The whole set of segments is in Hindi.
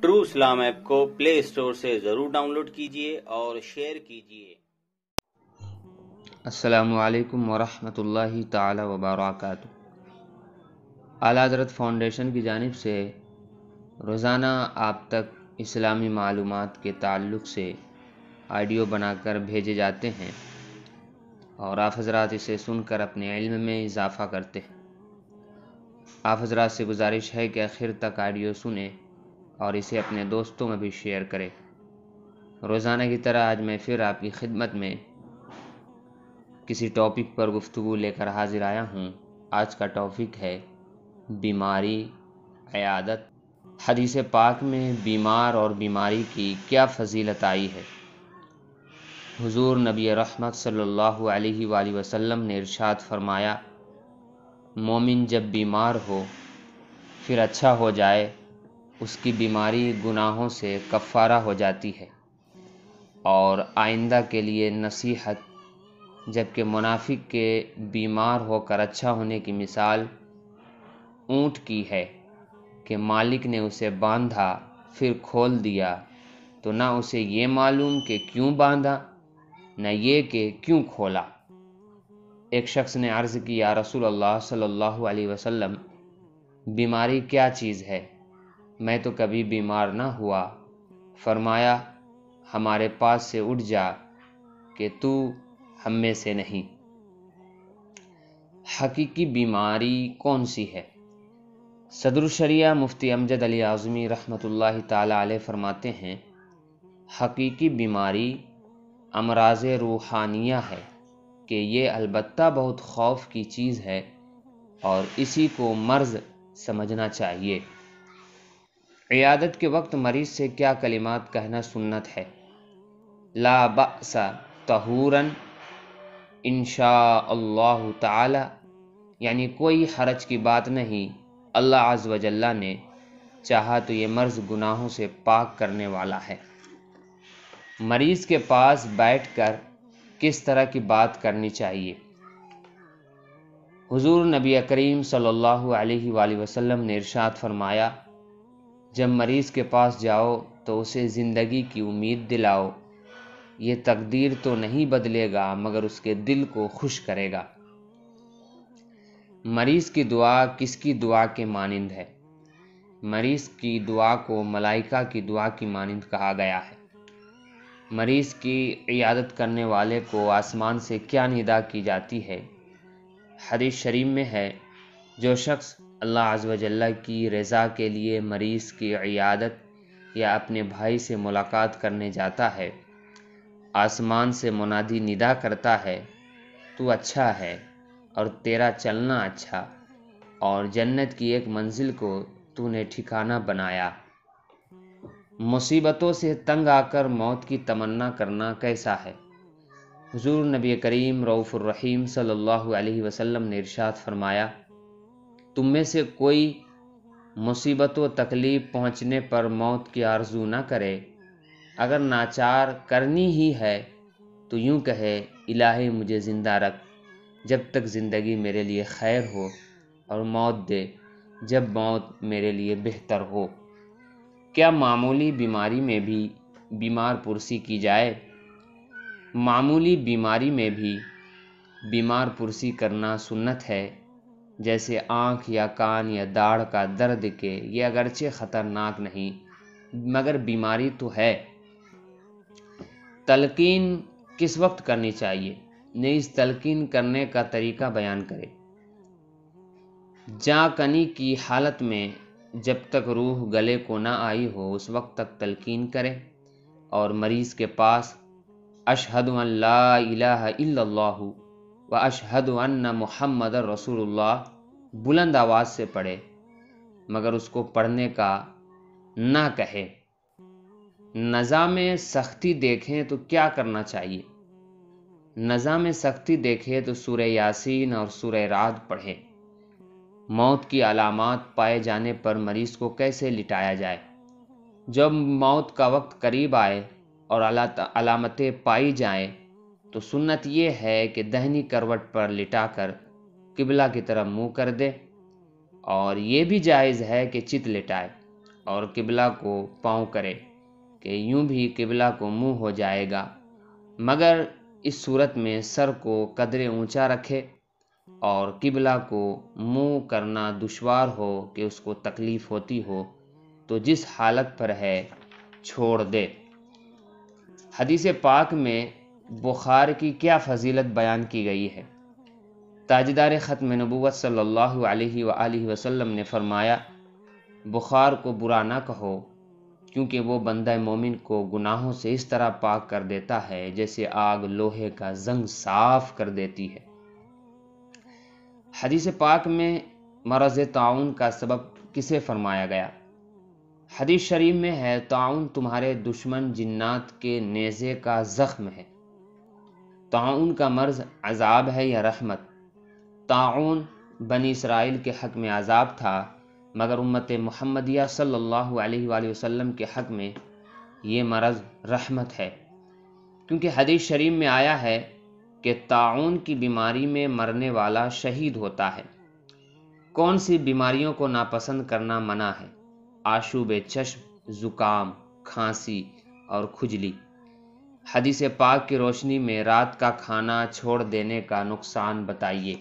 ट्रू इस्लाम ऐप को प्ले स्टोर से ज़रूर डाउनलोड कीजिए और शेयर कीजिए असलकम वरहमल ताली वबरक आला हजरत फाउंडेशन की जानब से रोज़ाना आप तक इस्लामी मालूम के ताल्लुक से आडियो बनाकर भेजे जाते हैं और आप हजरात इसे सुनकर अपने इल्म में इजाफ़ा करते हैं आप हजरात से गुजारिश है कि आखिर तक आडियो सुने और इसे अपने दोस्तों में भी शेयर करें रोज़ाना की तरह आज मैं फिर आपकी खिदमत में किसी टॉपिक पर गुफ्तु लेकर हाजिर आया हूँ आज का टॉपिक है बीमारी अयादत हदीस पाक में बीमार और बीमारी की क्या फजीलत आई है हुजूर नबी रहमत सल्लल्लाहु अलैहि वसल्लम ने इरशाद फरमाया मोमिन जब बीमार हो फिर अच्छा हो जाए उसकी बीमारी गुनाहों से कफ़ारा हो जाती है और आइंदा के लिए नसीहत जबकि मुनाफिक के बीमार होकर अच्छा होने की मिसाल ऊँट की है कि मालिक ने उसे बांधा फिर खोल दिया तो ना उसे ये मालूम कि क्यों बांधा न ये कि क्यों खोला एक शख्स ने अर्ज़ किया रसूल अल्लाह सल्लल्लाहु अलैहि वसल्लम बीमारी क्या चीज़ है मैं तो कभी बीमार ना हुआ फरमाया हमारे पास से उठ जा कि तू हम में से नहीं हकीकी बीमारी कौन सी है सदरशरिया मुफ्ती अमजद अली आज़मी रहमतुल्लाह ताली फरमाते हैं हकीकी बीमारी अमराज रूहानिया है कि ये अलबत्ता बहुत खौफ की चीज़ है और इसी को मर्ज़ समझना चाहिए इयादत के वक्त मरीज से क्या कलिमात कहना सुन्नत है लाबसा तहूरन इनशा ताला यानी कोई हरज की बात नहीं अल्लाह आज़ वजल्ला ने चाहा तो ये मर्ज़ गुनाहों से पाक करने वाला है मरीज़ के पास बैठकर किस तरह की बात करनी चाहिए हुजूर नबी करीम सल्लल्लाहु अलैहि वसल्लम ने इरशाद फरमाया जब मरीज़ के पास जाओ तो उसे ज़िंदगी की उम्मीद दिलाओ ये तकदीर तो नहीं बदलेगा मगर उसके दिल को खुश करेगा मरीज़ की दुआ किसकी दुआ के मानंद है मरीज़ की दुआ को मलाइका की दुआ की मानंद कहा गया है मरीज़ की इयादत करने वाले को आसमान से क्या निदा की जाती है हदीस शरीफ में है जो शख्स अल्लाह अज़वजल्ला की रज़ा के लिए मरीज़ की इयादत या अपने भाई से मुलाकात करने जाता है आसमान से मुनादी निदा करता है तू अच्छा है और तेरा चलना अच्छा और जन्नत की एक मंजिल को तूने ठिकाना बनाया मुसीबतों से तंग आकर मौत की तमन्ना करना कैसा है हुजूर नबी करीम रहीम सल्लल्लाहु अलैहि वसल्लम ने इरशाद फरमाया तुम में से कोई मुसीबत व तकलीफ़ पहुंचने पर मौत की आरजू ना करे अगर नाचार करनी ही है तो यूं कहे इलाही मुझे ज़िंदा रख जब तक ज़िंदगी मेरे लिए खैर हो और मौत दे जब मौत मेरे लिए बेहतर हो क्या मामूली बीमारी में भी बीमार पुरसी की जाए मामूली बीमारी में भी बीमार पुरसी करना सुन्नत है जैसे आँख या कान या दाढ़ का दर्द के ये अगरचे ख़तरनाक नहीं मगर बीमारी तो है तलकिन किस वक्त करनी चाहिए नीज तलकिन करने का तरीका बयान करें जाकनी की हालत में जब तक रूह गले को ना आई हो उस वक्त तक तलकीन करें और मरीज़ के पास अशहद ला व अशहद अन्ना मोहम्मद रसूलुल्लाह बुलंद आवाज़ से पढ़े मगर उसको पढ़ने का ना कहे नज़ा में सख्ती देखें तो क्या करना चाहिए नज़ा में सख्ती देखें तो सूर्य यासीन और सूर्य रात पढ़ें मौत की अलामत पाए जाने पर मरीज़ को कैसे लिटाया जाए जब मौत का वक्त करीब आए और अलामतें पाई जाएं तो सुन्नत ये है कि दहनी करवट पर लिटाकर किबला की तरफ मुंह कर दे और ये भी जायज़ है कि चित लिटाए और किबला को पाँव करे कि यूं भी किबला को मुंह हो जाएगा मगर इस सूरत में सर को कदरे ऊंचा रखे और किबला को मुंह करना दुशवार हो कि उसको तकलीफ़ होती हो तो जिस हालत पर है छोड़ दे हदीस पाक में बुखार की क्या फजीलत बयान की गई है ताजदार ख़त्म नबूत सल्लल्लाहु अलैहि ने फरमाया बुखार को बुरा ना कहो क्योंकि वो बंद मोमिन को गुनाहों से इस तरह पाक कर देता है जैसे आग लोहे का जंग साफ कर देती है हदीस पाक में मरज़ ताउन का सबब किसे फरमाया गया हदीस शरीफ में है ताउन तुम्हारे दुश्मन जिन्नात के नेज़े का ज़ख्म है ताउन का मर्ज अजाब है या रहमत ताउन बनी इसराइल के हक में अजाब था मगर उम्मत महमदिया सल्लल्लाहु अलैहि वसल्लम के हक में ये मर्ज़ रहमत है क्योंकि हदीस शरीफ में आया है कि ताउन की बीमारी में मरने वाला शहीद होता है कौन सी बीमारियों को नापसंद करना मना है आशूब चश्म ज़ुकाम खांसी और खुजली हदीस पाक की रोशनी में रात का खाना छोड़ देने का नुकसान बताइए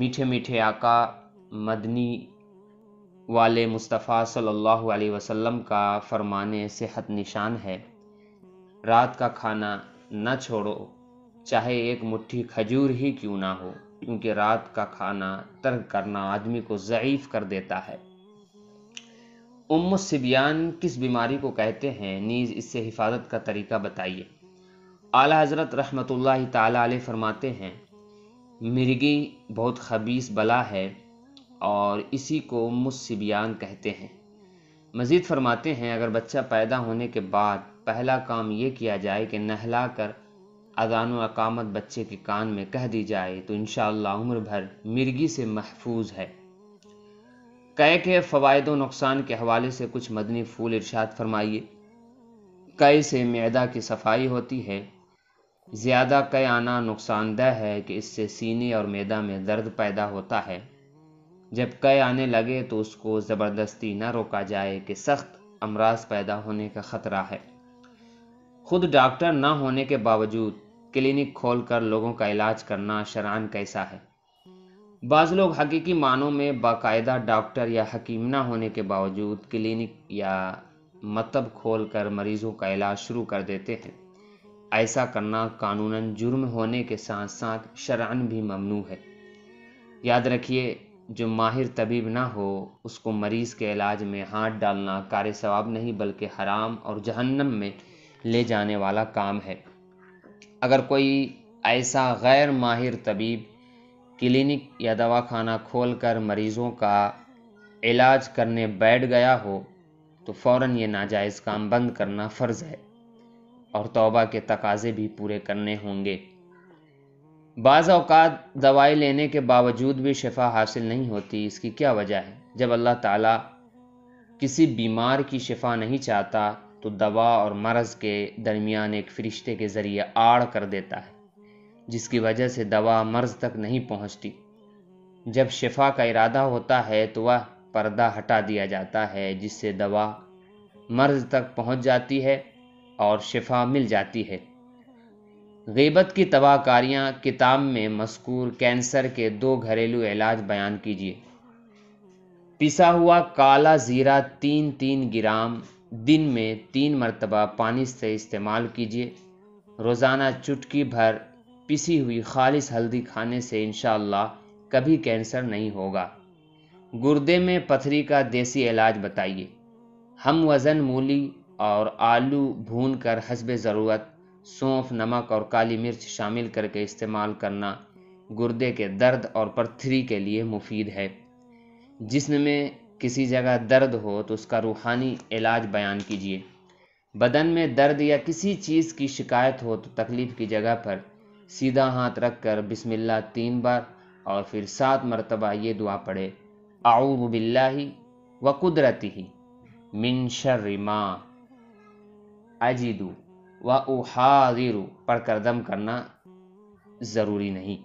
मीठे मीठे आका मदनी वाले मुस्तफ़ा सल्लल्लाहु अलैहि वसल्लम का फरमाने सेहत निशान है रात का खाना न छोड़ो चाहे एक मुट्ठी खजूर ही क्यों ना हो क्योंकि रात का खाना तर्क करना आदमी को ज़यीफ़ कर देता है उम सिबियान किस बीमारी को कहते हैं नीज इससे हिफाजत का तरीका बताइए आला हज़रत रहमत ताली फरमाते हैं मिर्गी बहुत खबीस बला है और इसी को सिबियान कहते हैं मज़ीद फरमाते हैं अगर बच्चा पैदा होने के बाद पहला काम ये किया जाए कि नहला कर अजान अकामत बच्चे के कान में कह दी जाए तो इन उम्र भर मिर्गी से महफूज है कै के फ़वाद नुकसान के हवाले से कुछ मदनी फूल इर्शाद फरमाइए कै से मैदा की सफाई होती है ज़्यादा कै आना नुकसानदह है कि इससे सीने और मैदा में दर्द पैदा होता है जब कै आने लगे तो उसको ज़बरदस्ती न रोका जाए कि सख्त अमराज पैदा होने का ख़तरा है खुद डॉक्टर न होने के बावजूद क्लिनिक खोलकर लोगों का इलाज करना शरान कैसा है बाज़ लोग हकीकी मानों में बाकायदा डॉक्टर या हकीम ना होने के बावजूद क्लिनिक या मतब खोल कर मरीज़ों का इलाज शुरू कर देते हैं ऐसा करना कानूनन जुर्म होने के साथ साथ शरान भी ममनू है याद रखिए जो माहिर तबीब ना हो उसको मरीज़ के इलाज में हाथ डालना कार्य सवाब नहीं बल्कि हराम और जहन्नम में ले जाने वाला काम है अगर कोई ऐसा गैर माहिर तबीब क्लिनिक या दवाखाना खोलकर मरीज़ों का इलाज करने बैठ गया हो तो फ़ौर ये नाजायज़ काम बंद करना फ़र्ज है और तौबा के तकाजे भी पूरे करने होंगे बाज़ अवकात दवाई लेने के बावजूद भी शफा हासिल नहीं होती इसकी क्या वजह है जब अल्लाह ताला किसी बीमार की शफा नहीं चाहता तो दवा और मर्ज़ के दरमियान एक फ़रिश्ते के ज़रिए आड़ कर देता है जिसकी वजह से दवा मर्ज तक नहीं पहुंचती जब शिफा का इरादा होता है तो वह पर्दा हटा दिया जाता है जिससे दवा मर्ज तक पहुंच जाती है और शिफा मिल जाती है गीबत की तबाहकारियाँ किताब में मस्कूर कैंसर के दो घरेलू इलाज बयान कीजिए पिसा हुआ काला ज़ीरा तीन तीन ग्राम दिन में तीन मरतबा पानी से इस्तेमाल कीजिए रोज़ाना चुटकी भर पिसी हुई खालिश हल्दी खाने से इनशाला कभी कैंसर नहीं होगा गुर्दे में पथरी का देसी इलाज बताइए हम वज़न मूली और आलू भून कर हसब ज़रूरत सौंफ नमक और काली मिर्च शामिल करके इस्तेमाल करना गुर्दे के दर्द और पथरी के लिए मुफीद है जिसम में किसी जगह दर्द हो तो उसका रूहानी इलाज बयान कीजिए बदन में दर्द या किसी चीज़ की शिकायत हो तो तकलीफ़ की जगह पर सीधा हाथ रख कर बिसमिल्ला तीन बार और फिर सात मरतबा ये दुआ पढ़े आऊबिल्ला व कुदरती ही मिनशर शर्मा अजीदू व उहाजिरु पढ़कर दम करना ज़रूरी नहीं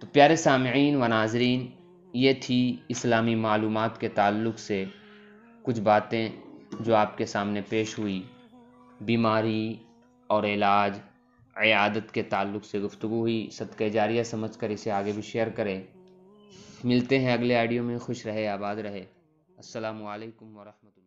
तो प्यारे सामीन व नाजरीन ये थी इस्लामी मालूम के ताल्लुक से कुछ बातें जो आपके सामने पेश हुई बीमारी और इलाज अयादत के ताल्लुक से गुफ्तु हुई सदक जारिया समझ कर इसे आगे भी शेयर करें मिलते हैं अगले आडियो में खुश रहे आबाद रहे असलकम वरहमल